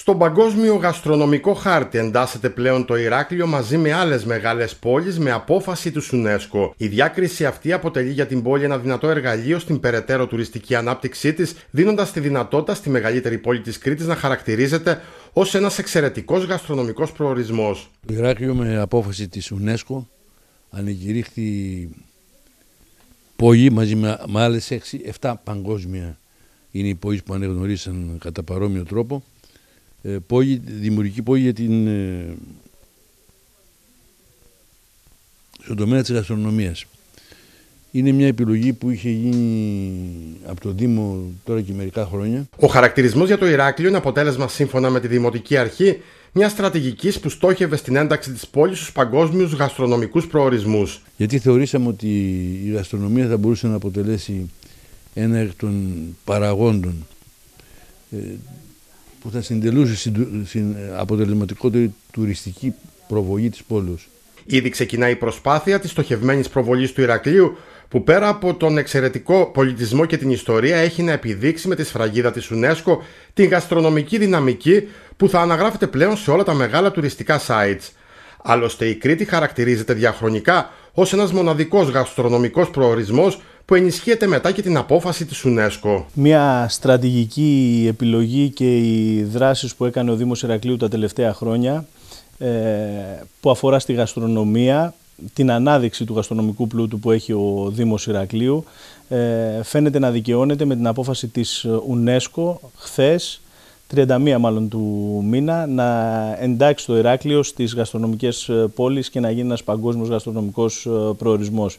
Στον παγκόσμιο γαστρονομικό χάρτη εντάσσεται πλέον το Ηράκλειο μαζί με άλλες μεγάλες πόλεις με απόφαση του UNESCO. Η διάκριση αυτή αποτελεί για την πόλη ένα δυνατό εργαλείο στην περαιτέρω τουριστική ανάπτυξή της, δίνοντας τη δυνατότητα στη μεγαλύτερη πόλη της Κρήτης να χαρακτηρίζεται ως ένας εξαιρετικός γαστρονομικός προορισμός. Το Ηράκλειο με απόφαση της UNESCO ανεκηρύχθη πόλη μαζί με, άλλε 6-7 παγκόσμια είναι οι πόλεις που ανεγνωρίσαν κατά παρόμοιο τρόπο ε, δημιουργική πόγη για την, ε, στον τομέα της γαστρονομίας. Είναι μια επιλογή που είχε γίνει από το Δήμο τώρα και μερικά χρόνια. Ο χαρακτηρισμός για το Ηράκλειο είναι αποτέλεσμα σύμφωνα με τη Δημοτική Αρχή μιας στρατηγικής που στόχευε στην ένταξη της πόλης στους παγκόσμιους γαστρονομικούς προορισμούς. Γιατί θεωρήσαμε ότι η γαστρονομία θα μπορούσε να αποτελέσει ένα εκ των παραγόντων ε, που θα συντελούσε στην ε, αποτελεσματικότερη τουριστική προβολή της πόλης. Ήδη ξεκινάει η προσπάθεια της στοχευμένης προβολής του Ηρακλείου που πέρα από τον εξαιρετικό πολιτισμό και την ιστορία έχει να επιδείξει με τη σφραγίδα της UNESCO την γαστρονομική δυναμική που θα αναγράφεται πλέον σε όλα τα μεγάλα τουριστικά sites. Άλλωστε η Κρήτη χαρακτηρίζεται διαχρονικά ως ένας μοναδικός γαστρονομικός προορισμός που ενισχύεται μετά και την απόφαση της UNESCO. Μια στρατηγική επιλογή και οι δράσεις που έκανε ο Δήμος Ηρακλείου τα τελευταία χρόνια ε, που αφορά στη γαστρονομία, την ανάδειξη του γαστρονομικού πλούτου που έχει ο Δήμος Ηρακλείου ε, φαίνεται να δικαιώνεται με την απόφαση της UNESCO χθες 31 μάλλον του μήνα, να εντάξει το Ηράκλειο στις γαστρονομικές ε, πόλεις και να γίνει ένας παγκόσμιος γαστρονομικός προορισμός.